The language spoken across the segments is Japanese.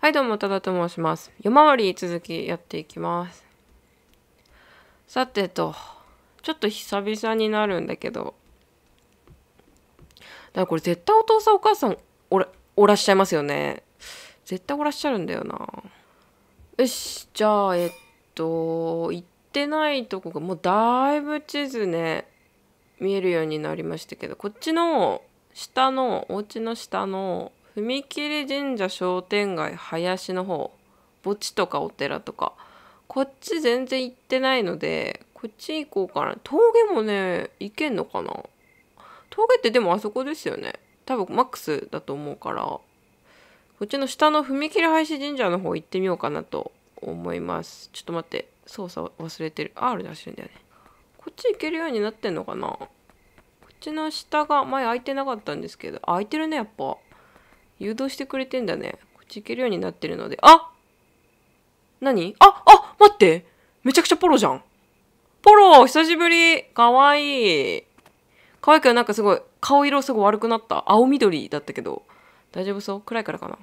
はいどうも、多田と申します。夜回り続きやっていきます。さてと、ちょっと久々になるんだけど、だからこれ絶対お父さんお母さんおらおらっしゃいますよね。絶対おらっしゃるんだよな。よし、じゃあ、えっと、行ってないとこがもうだいぶ地図ね、見えるようになりましたけど、こっちの下の、お家の下の、踏切神社商店街林の方墓地とかお寺とかこっち全然行ってないのでこっち行こうかな峠もね行けんのかな峠ってでもあそこですよね多分マックスだと思うからこっちの下の踏切廃止神社の方行ってみようかなと思いますちょっと待って操作忘れてる R で走るんだよねこっち行けるようになってんのかなこっちの下が前開いてなかったんですけど開いてるねやっぱ誘導してくれてんだね。こっち行けるようになってるので。あ何あ、あ、待ってめちゃくちゃポロじゃん。ポロ久しぶりかわいい。かわいくなんかすごい、顔色すごい悪くなった。青緑だったけど。大丈夫そう暗いからかな。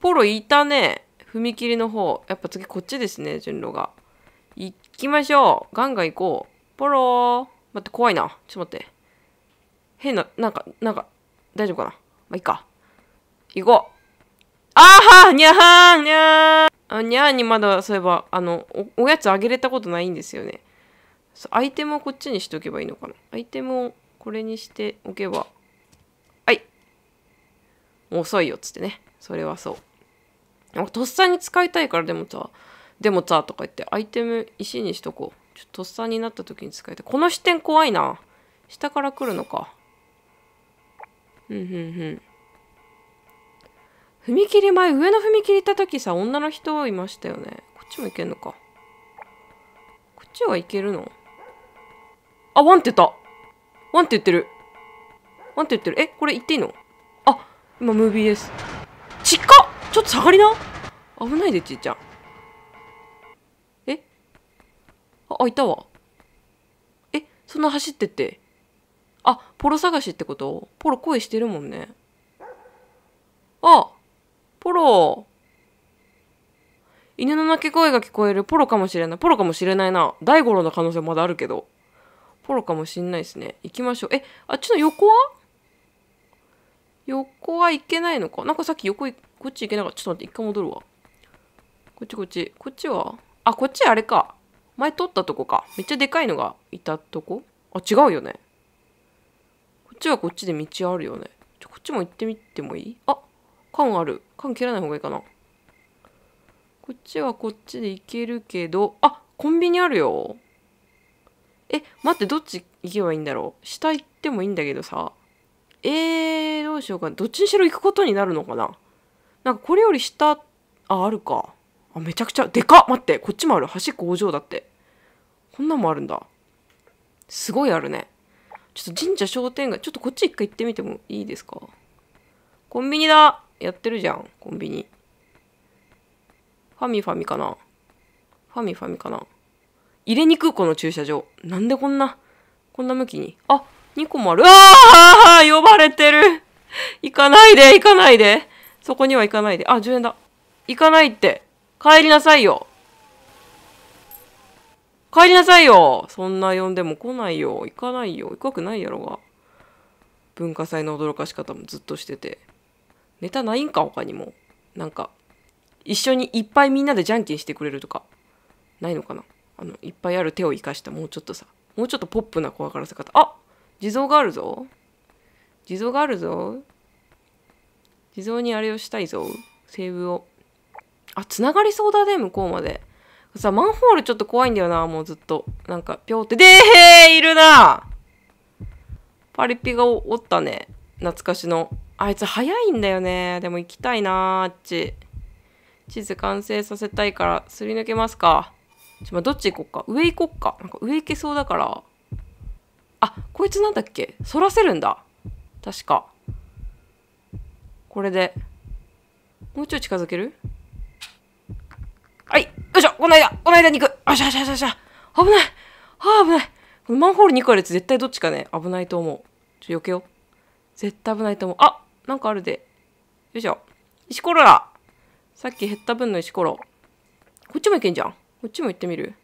ポロいたね。踏切の方。やっぱ次こっちですね、順路が。行きましょう。ガンガン行こう。ポロー。待って、怖いな。ちょっと待って。変な、なんか、なんか、大丈夫かなまあ、いいか。行こう。あーはにゃはーにゃーにゃーにまだそういえば、あのお、おやつあげれたことないんですよね。アイテムをこっちにしておけばいいのかな。アイテムをこれにしておけば。はい。遅いよっつってね。それはそう。とっさに使いたいからでもさ、でもさ、とか言ってアイテム石にしとこう。ちょっととっさになった時に使いたい。この視点怖いな。下から来るのか。うんうんうん。踏切前、上の踏切行った時さ、女の人いましたよね。こっちも行けんのか。こっちは行けるのあ、ワンって言った。ワンって言ってる。ワンって言ってる。え、これ行っていいのあ、今ムービーです。ちっかちょっと下がりな危ないで、ちいちゃん。えあ、あ、いたわ。え、そんな走ってって。あ、ポロ探しってことポロ恋してるもんね。あポロ。犬の鳴き声が聞こえる。ポロかもしれない。ポロかもしれないな。大五郎の可能性まだあるけど。ポロかもしんないですね。行きましょう。え、あっちの横は横は行けないのかなんかさっき横、こっち行けなかった。ちょっと待って、一回戻るわ。こっちこっち。こっちはあ、こっちあれか。前撮ったとこか。めっちゃでかいのがいたとこあ、違うよね。こっちはこっちで道あるよね。ちょ、こっちも行ってみてもいいあ、缶ある缶切らない方がいいかなこっちはこっちで行けるけどあコンビニあるよえ待ってどっち行けばいいんだろう下行ってもいいんだけどさえー、どうしようかどっちにしろ行くことになるのかななんかこれより下ああるかあめちゃくちゃでかっ待ってこっちもある橋工場だってこんなんもあるんだすごいあるねちょっと神社商店街ちょっとこっち一回行ってみてもいいですかコンビニだやってるじゃん、コンビニ。ファミファミかなファミファミかな入れに空港の駐車場。なんでこんな、こんな向きに。あ、2個もある。ああ呼ばれてる行かないで、行かないで。そこには行かないで。あ、10円だ。行かないって。帰りなさいよ。帰りなさいよ。そんな呼んでも来ないよ。行かないよ。行くわけないやろが。文化祭の驚かし方もずっとしてて。ネタないんか他にもなんか一緒にいっぱいみんなでじゃんけんしてくれるとかないのかなあのいっぱいある手を生かしたもうちょっとさもうちょっとポップな怖がらせ方あ地蔵があるぞ地蔵があるぞ地蔵にあれをしたいぞセーブをあつながりそうだね向こうまでさマンホールちょっと怖いんだよなもうずっとなんかぴょーってでーいるなパリピがおったね懐かしのあいつ早いんだよね。でも行きたいなあっち。地図完成させたいから、すり抜けますか。ちょ、まあ、どっち行こっか。上行こっか。なんか上行けそうだから。あ、こいつなんだっけ反らせるんだ。確か。これで。もうちょい近づけるはい。よいしょ。この間、この間に行く。よしゃよしゃよしゃよしゃ。危ない。ああ、危ない。このマンホールに個あるやつ絶対どっちかね。危ないと思う。ちょ、避けよう。絶対危ないと思う。あなんかあるで。よいしょ。石ころださっき減った分の石ころ。こっちもいけんじゃん。こっちも行ってみる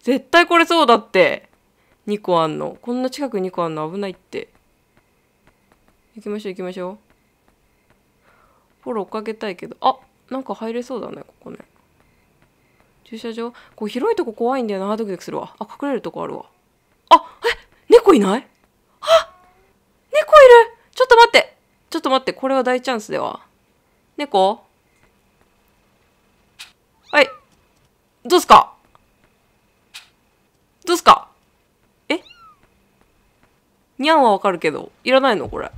絶対これそうだって。2個あんの。こんな近く2個あんの危ないって。行きましょう行きましょう。フォローかけたいけど。あなんか入れそうだね、ここね。駐車場こう広いとこ怖いんだよな。ドキドキするわ。あ、隠れるとこあるわ。あえ猫いないあ猫いるちょっと待ってちょっと待って、これは大チャンスでは。猫はい。どうすかどうすかえにゃんはわかるけど、いらないのこれ。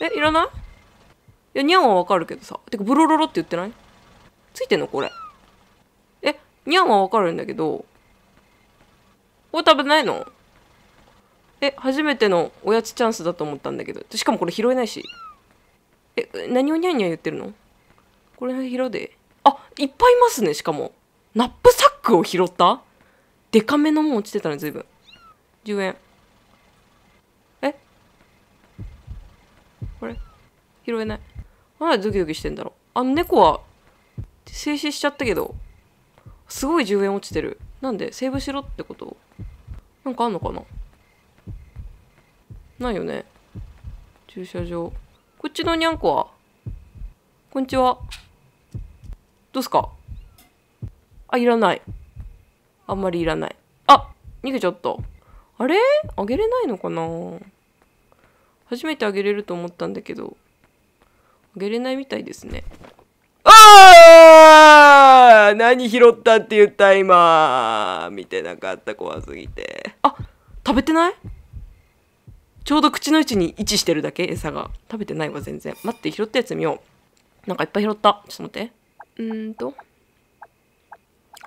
え、いらないいや、にゃんはわかるけどさ。てか、ブロロロって言ってないついてんのこれ。え、にゃんはわかるんだけど、これ食べないのえ初めてのおやつチャンスだと思ったんだけどしかもこれ拾えないしえ何をニャンニャン言ってるのこれ拾であいっぱいいますねしかもナップサックを拾ったデカめのもん落ちてたね随分10円えこれ拾えないなだズドキドキしてんだろあの猫は静止しちゃったけどすごい10円落ちてるなんでセーブしろってことなんかあんのかなないよね駐車場こっちのにゃんこはこんにちはどうすかあいらないあんまりいらないあ逃げちゃったあれあげれないのかな初めてあげれると思ったんだけどあげれないみたいですねああ何拾ったって言った今見てなかった怖すぎてあ食べてないちょうど口の位置に位置してるだけ餌が食べてないわ全然待って拾ったやつ見ようなんかいっぱい拾ったちょっと待ってうんと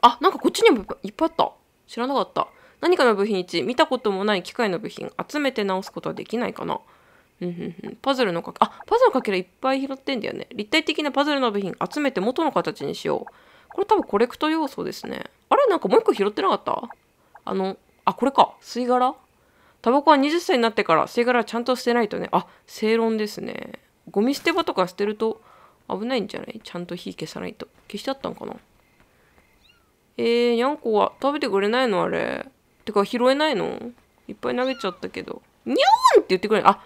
あなんかこっちにもいっぱいあった知らなかった何かの部品1見たこともない機械の部品集めて直すことはできないかなパズルのかけあパズルのかけらいっぱい拾ってんだよね立体的なパズルの部品集めて元の形にしようこれ多分コレクト要素ですねあれなんかもう一個拾ってなかったあのあこれか吸い殻タバコは20歳になってから吸い殻はちゃんと捨てないとねあ正論ですねゴミ捨て場とか捨てると危ないんじゃないちゃんと火消さないと消しちゃったんかなえー、にゃんこは食べてくれないのあれてか拾えないのいっぱい投げちゃったけどにゃーんって言ってくれあ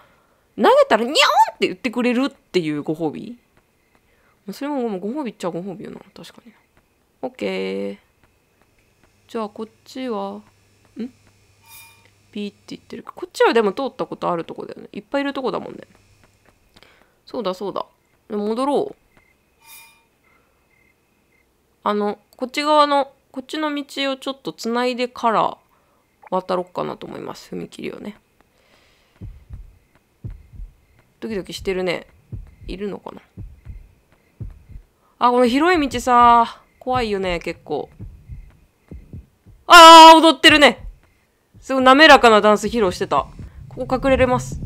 投げたらにゃーんって言ってくれるっていうご褒美それもご褒美っちゃご褒美よな確かにオッケーじゃあこっちはピーって言ってるこっちはでも通ったことあるとこだよねいっぱいいるとこだもんねそうだそうだ戻ろうあのこっち側のこっちの道をちょっとつないでから渡ろうかなと思います踏切をねドキドキしてるねいるのかなあこの広い道さ怖いよね結構ああ踊ってるねすごい滑らかなダンス披露してた。ここ隠れれます。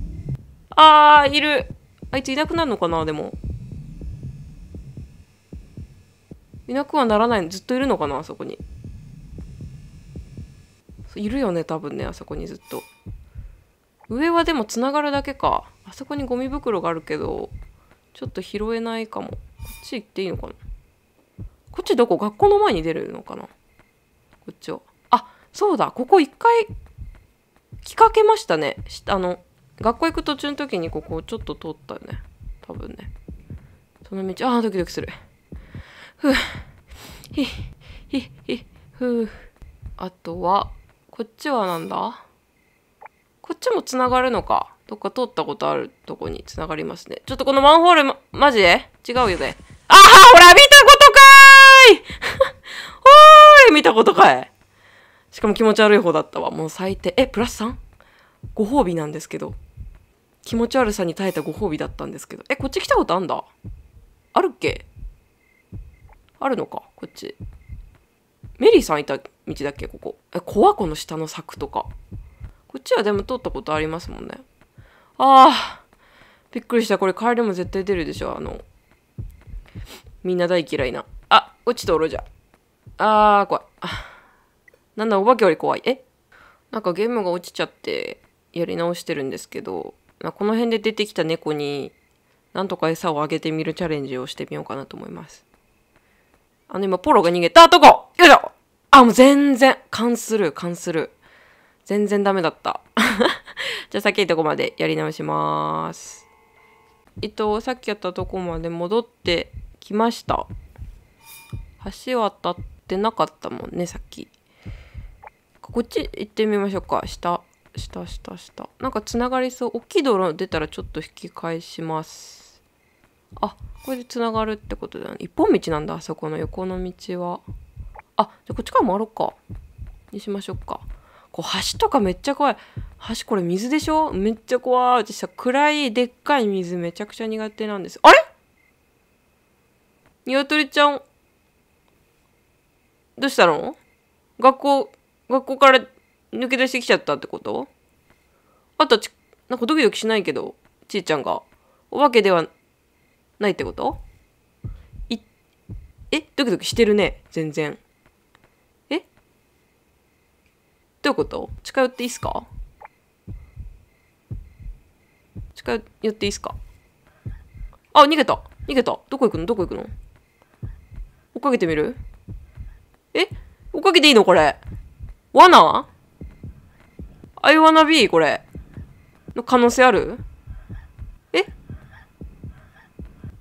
あー、いる。あいついなくなるのかな、でも。いなくはならないずっといるのかな、あそこに。いるよね、多分ね、あそこにずっと。上はでもつながるだけか。あそこにゴミ袋があるけど、ちょっと拾えないかも。こっち行っていいのかな。こっちどこ学校の前に出るのかなこっちを。あ、そうだ。ここ一回着かけましたねあの学校行く途中の時にここちょっと通ったよね多分ねその道ああドキドキするふうひひひふあとはこっちはなんだこっちもつながるのかどっか通ったことあるとこにつながりますねちょっとこのマンホール、ま、マジで違うよねああほら見たことかーいおーい見たことかいしかも気持ち悪い方だったわもう最低えプラス 3? ご褒美なんですけど気持ち悪さに耐えたご褒美だったんですけどえこっち来たことあんだあるっけあるのかこっちメリーさんいた道だっけここえ怖この下の柵とかこっちはでも通ったことありますもんねあーびっくりしたこれ帰りも絶対出るでしょあのみんな大嫌いなあ落ちとおろじゃあー怖いなんだお化けより怖い。えなんかゲームが落ちちゃってやり直してるんですけど、この辺で出てきた猫になんとか餌をあげてみるチャレンジをしてみようかなと思います。あの今ポロが逃げたとこよいしょあ、もう全然関する関する。全然ダメだった。じゃあさっきのとこまでやり直します。えっと、さっきやったとこまで戻ってきました。橋渡ってなかったもんね、さっき。こっち行ってみましょうか下下下下なんかつながりそう大きい道路出たらちょっと引き返しますあこれでつながるってことだね一本道なんだあそこの横の道はあじゃこっちから回ろうかにしましょうかこう橋とかめっちゃ怖い橋これ水でしょめっちゃ怖い私さ暗いでっかい水めちゃくちゃ苦手なんですあれニワトリちゃんどうしたの学校学校から抜け出してきちゃったってことあとち、なんかドキドキしないけど、ちーちゃんが。お化けではないってことい、えドキドキしてるね、全然。えどういうこと近寄っていいっすか近寄っていいっすかあ、逃げた逃げたどこ行くのどこ行くの追っかけてみるえ追っかけていいのこれ。罠アイ w a n n これ。の可能性あるえ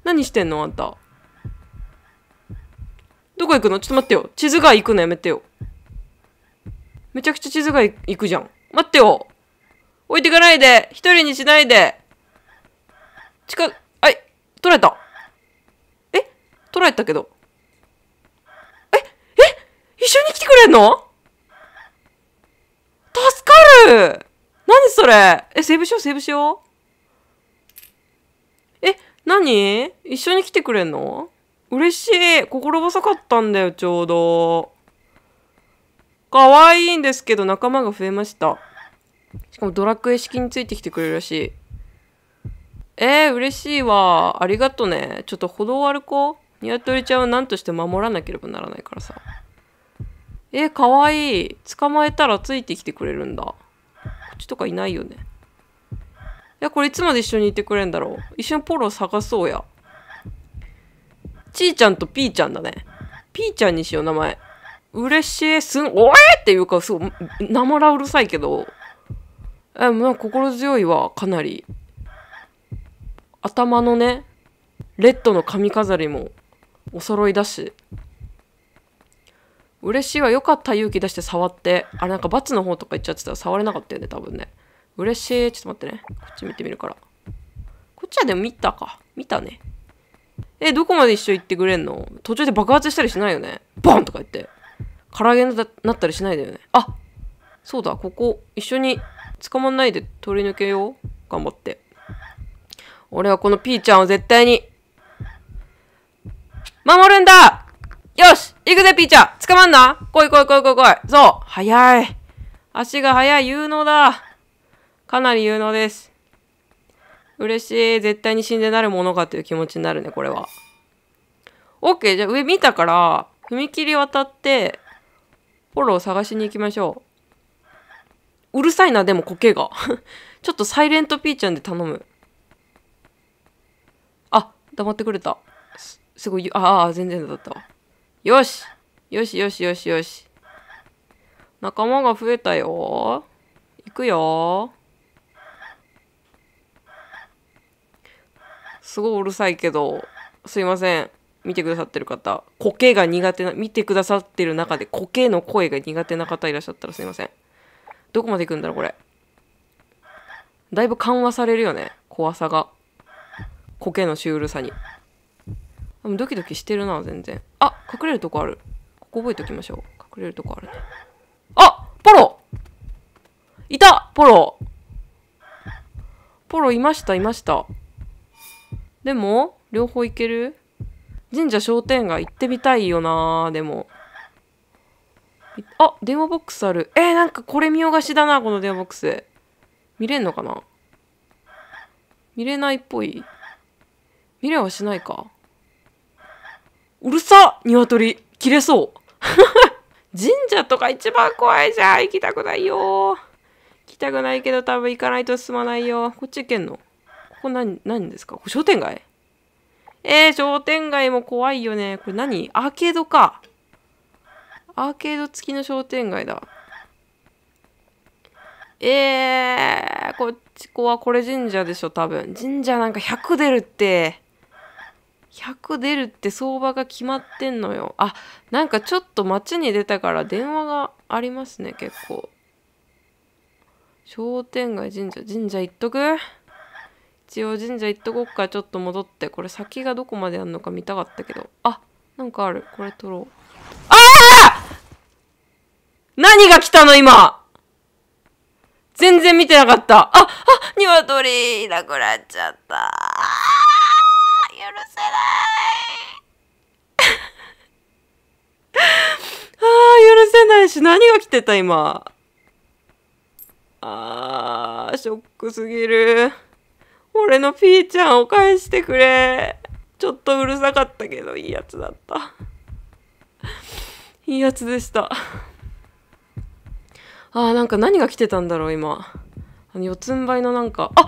何してんのあんた。どこ行くのちょっと待ってよ。地図が行くのやめてよ。めちゃくちゃ地図が行くじゃん。待ってよ置いてかないで一人にしないで近く、あい取られたえ取られたけど。ええ一緒に来てくれんの助かる何それえ、セーブしよう、セーブしよう。え、何一緒に来てくれんの嬉しい。心細かったんだよ、ちょうど。可愛いんですけど、仲間が増えました。しかもドラクエ式についてきてくれるらしい。えー、嬉しいわ。ありがとね。ちょっと歩道を歩こう。ニワトリちゃんは何として守らなければならないからさ。えかわいい捕まえたらついてきてくれるんだこっちとかいないよねいやこれいつまで一緒にいてくれるんだろう一緒にポロ探そうやちーちゃんとピーちゃんだねピーちゃんにしよう名前嬉しいすんおえっていうかそうなまらうるさいけどえまあ心強いわかなり頭のねレッドの髪飾りもお揃いだし嬉しいはよかった勇気出して触ってあれなんか罰の方とか言っちゃってたら触れなかったよね多分ね嬉しいちょっと待ってねこっち見てみるからこっちはでも見たか見たねえどこまで一緒行ってくれんの途中で爆発したりしないよねボンとか言って唐揚げになったりしないだよねあそうだここ一緒に捕まんないで取り抜けよう頑張って俺はこのピーちゃんを絶対に守るんだよし行くぜ、ピーチャー捕まんな来い来い来い来い来いそう早い足が速い有能だかなり有能です。嬉しい。絶対に死んでなるものかという気持ちになるね、これは。OK! じゃあ上見たから、踏切渡って、フォロー探しに行きましょう。うるさいな、でも苔が。ちょっとサイレントピーちゃんで頼む。あ、黙ってくれた。すすごい、ああ、全然だったわ。よしよしよしよしよし。仲間が増えたよ。行くよ。すごいうるさいけど、すいません。見てくださってる方、苔が苦手な、見てくださってる中で苔の声が苦手な方いらっしゃったらすいません。どこまで行くんだろう、これ。だいぶ緩和されるよね。怖さが。苔のしうるさに。ドキドキしてるな、全然。あ隠れるとこある。ここ覚えておきましょう。隠れるとこある。あポロいたポロポロいました、いました。でも、両方いける神社商店街行ってみたいよなでも。あ電話ボックスある。えー、なんかこれ見よがしだな、この電話ボックス。見れんのかな見れないっぽい。見れはしないか。うるさ鶏切れそう 神社とか一番怖いじゃん行きたくないよ行きたくないけど多分行かないと進まないよこっち行けんのここ何何ですか商店街えー、商店街も怖いよねこれ何アーケードかアーケード付きの商店街だえー、こっちこはこれ神社でしょ多分神社なんか100出るって100出るって相場が決まってんのよあなんかちょっと街に出たから電話がありますね結構商店街神社神社行っとく一応神社行っとこっかちょっと戻ってこれ先がどこまであんのか見たかったけどあなんかあるこれ取ろうああ何が来たの今全然見てなかったああ鶏いなくなっちゃったせないああ許せないし何が来てた今あショックすぎる俺のピーちゃんを返してくれちょっとうるさかったけどいいやつだったいいやつでしたあーなんか何が来てたんだろう今あの四つん這いのなんかあっ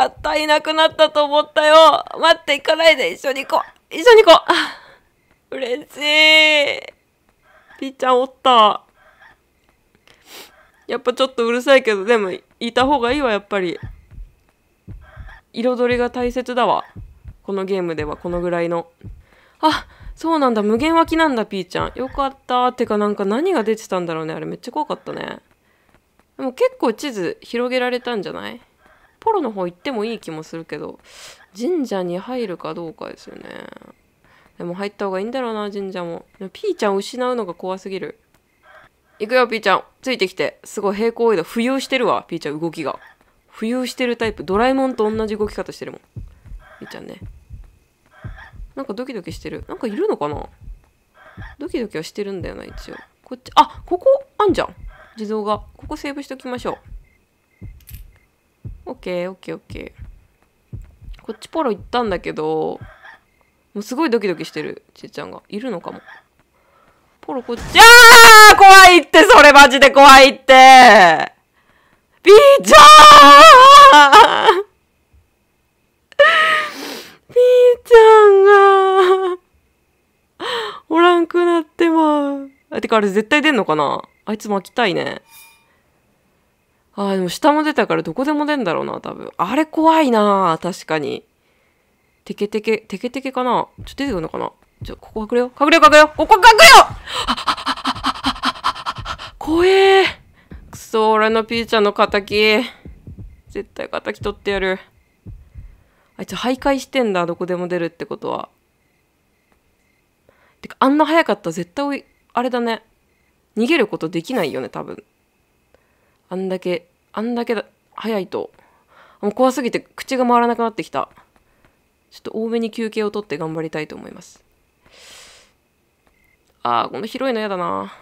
かった。いなくなったと思ったよ。待って、行かないで。一緒に行こう。一緒に行こう。嬉しい。ピーちゃんおった。やっぱちょっとうるさいけど、でも、いた方がいいわ、やっぱり。彩りが大切だわ。このゲームでは、このぐらいの。あそうなんだ。無限脇なんだ、ピーちゃん。よかった。てか、なんか何が出てたんだろうね。あれめっちゃ怖かったね。でも結構地図広げられたんじゃないポロの方行ってもいい気もするけど神社に入るかどうかですよねでも入った方がいいんだろうな神社もピーちゃん失うのが怖すぎる行くよピーちゃんついてきてすごい平行移動浮遊してるわピーちゃん動きが浮遊してるタイプドラえもんと同じ動き方してるもんピーちゃんねなんかドキドキしてるなんかいるのかなドキドキはしてるんだよな一応こっちあここあんじゃん地蔵がここセーブしときましょうオッケーオッケーオッケーこっちポロ行ったんだけどもうすごいドキドキしてるちーちゃんがいるのかもポロこっちあー怖いってそれマジで怖いってピーちゃんピーちゃんがおらんくなってまうてかあれ絶対出んのかなあいつ巻きたいねああ、でも下も出たからどこでも出んだろうな、多分。あれ怖いな確かに。テケテケ、テケテケかなちょっと出てくるのかなちょ、ここ隠れよう。隠れよう、隠れよう。ここ隠れよ怖えー。くそ、俺のピーちゃんの敵。絶対敵取ってやる。あいつ徘徊してんだ、どこでも出るってことは。てか、あんな早かったら絶対、あれだね。逃げることできないよね、多分。あんだけ、あんだけだ早いと。もう怖すぎて口が回らなくなってきた。ちょっと多めに休憩をとって頑張りたいと思います。ああ、この広いの嫌だな。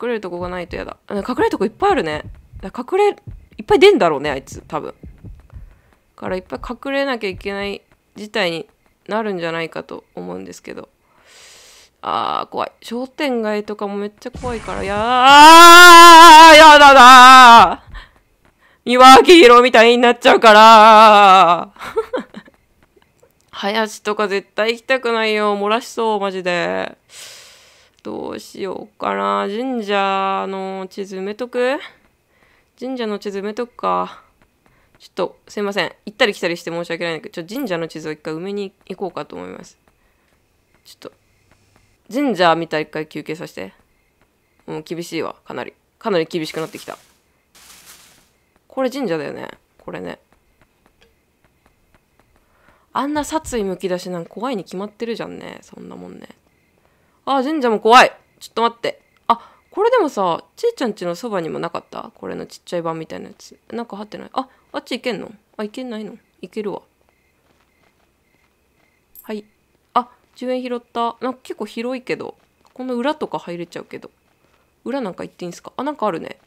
隠れるとこがないとやだ。隠れるとこいっぱいあるね。隠れ、いっぱい出んだろうね、あいつ、多分。からいっぱい隠れなきゃいけない事態になるんじゃないかと思うんですけど。あー、怖い。商店街とかもめっちゃ怖いから、やー、やだだー三輪明みたいになっちゃうから 林とか絶対行きたくないよ。漏らしそう、マジで。どうしようかな。神社の地図埋めとく神社の地図埋めとくか。ちょっと、すいません。行ったり来たりして申し訳ないんだけど、ちょ、神社の地図を一回埋めに行こうかと思います。ちょっと。ジンジャーた一回休憩させて。うん、厳しいわ、かなり。かなり厳しくなってきた。これ神社だよね。これね。あんな殺意むき出しなん怖いに決まってるじゃんね。そんなもんね。あ、神社も怖いちょっと待って。あ、これでもさ、ちいちゃんちのそばにもなかったこれのちっちゃい版みたいなやつ。なんか貼ってない。あ、あっち行けんのあ、行けないの行けるわ。はい。10円拾ったなんか結構広いけどこの裏とか入れちゃうけど裏なんか行っていいんですかあなんかあるね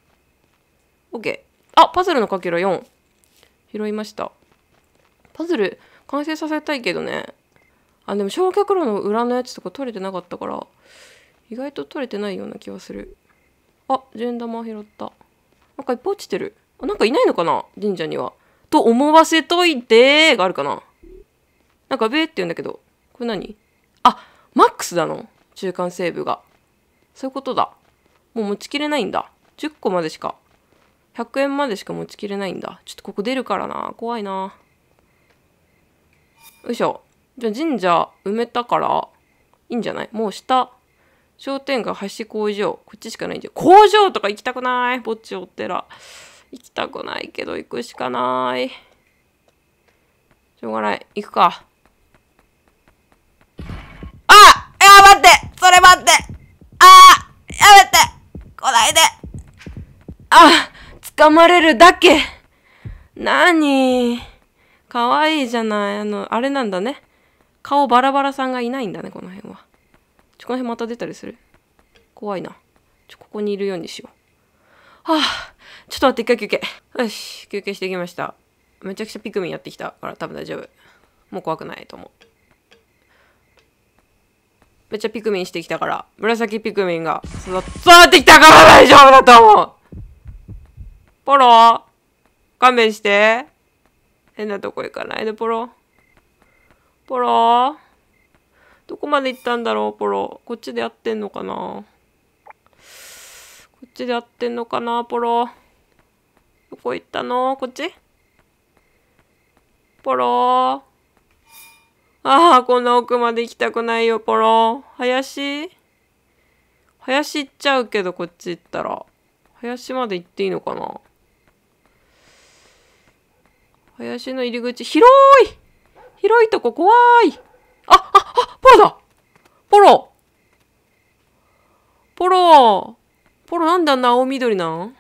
OK あパズルのかけら4拾いましたパズル完成させたいけどねあでも焼却炉の裏のやつとか取れてなかったから意外と取れてないような気がするあ十円玉拾ったなんかいっぱい落ちてるあなんかいないのかな神社にはと思わせといてがあるかななんかべーって言うんだけどこれ何マックスだの中間セーブが。そういうことだ。もう持ちきれないんだ。10個までしか。100円までしか持ちきれないんだ。ちょっとここ出るからな。怖いな。よいしょ。じゃあ神社埋めたから、いいんじゃないもう下、商店街、橋工場。こっちしかないんじゃ。工場とか行きたくないぼっちお寺。行きたくないけど行くしかない。しょうがない。行くか。待ってあやめて来ないであ掴まれるだけなにかわいいじゃない。あの、あれなんだね。顔バラバラさんがいないんだね、この辺は。ちょ、この辺また出たりする怖いな。ちょ、ここにいるようにしよう。はぁ、あ、ちょっと待って、一回休憩。よし、休憩してきました。めちゃくちゃピクミンやってきたから多分大丈夫。もう怖くないと思う。めっちゃピクミンしてきたから、紫ピクミンが育ってきたから大丈夫だと思うポロ勘弁して。変なとこ行かないで、ポロ。ポロどこまで行ったんだろう、ポロ。こっちでやってんのかなこっちでやってんのかな、ポロ。どこ行ったのこっちポロああ、こんな奥まで行きたくないよ、ポロ林林行っちゃうけど、こっち行ったら。林まで行っていいのかな林の入り口、広い広いとこ怖いあ、あ、あ、ポロだポロポロポロなんであんな青緑なん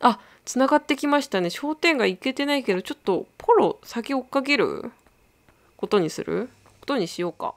あ、繋がってきましたね。商店街行けてないけど、ちょっとポロ先追っかけることにすることにしようか